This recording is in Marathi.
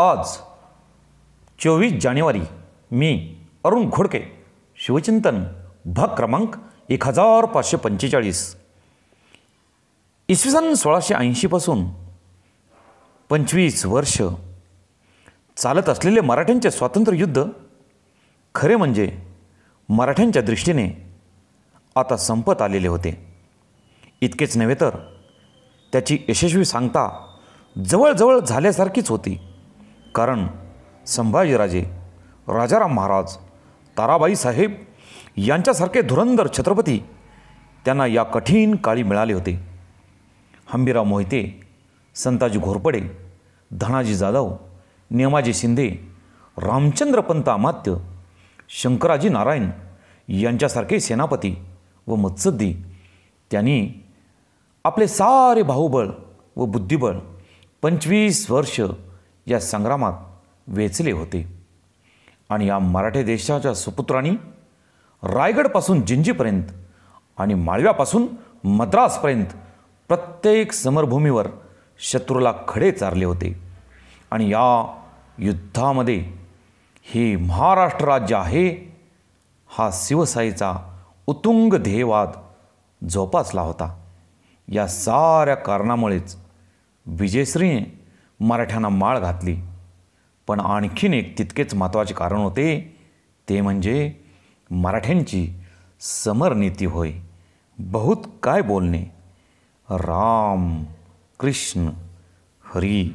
आज चोवीस जानेवारी मी अरुण घोडके शिवचिंतन भाग क्रमांक एक हजार पाचशे पंचेचाळीस इसवी सन सोळाशे ऐंशीपासून पंचवीस वर्ष चालत असलेले मराठ्यांचे स्वातंत्र्य युद्ध खरे म्हणजे मराठ्यांच्या दृष्टीने आता संपत आलेले होते इतकेच नव्हे तर त्याची यशस्वी सांगता जवळजवळ झाल्यासारखीच होती कारण संभाजीराजे राजाराम महाराज ताराबाई साहेब यांच्यासारखे धुरंधर छत्रपती त्यांना या कठीण काळी मिळाले होते हंबीराव मोहिते संताजी घोरपडे धनाजी जाधव नेमाजी शिंदे रामचंद्र पंत अमात्य शंकराजी नारायण यांच्यासारखे सेनापती व मत्सद्दी त्यांनी आपले सारे भाऊबळ व बुद्धिबळ पंचवीस वर्ष या संग्रामात वेचले होते आणि या मराठे देशाच्या सुपुत्रांनी रायगडपासून जिंजीपर्यंत आणि माळव्यापासून मद्रासपर्यंत प्रत्येक समरभूमीवर शत्रूला खडे चारले होते आणि या युद्धामध्ये हे महाराष्ट्र राज्य आहे हा शिवसाईचा उतुंग ध्येयवाद जोपासला होता या साऱ्या कारणामुळेच विजयश्रीने मराठ्यांना माळ घातली पण आणखीन एक तितकेच महत्त्वाचे कारण होते ते म्हणजे मराठ्यांची समरनीती होय बहुत काय बोलणे राम कृष्ण हरी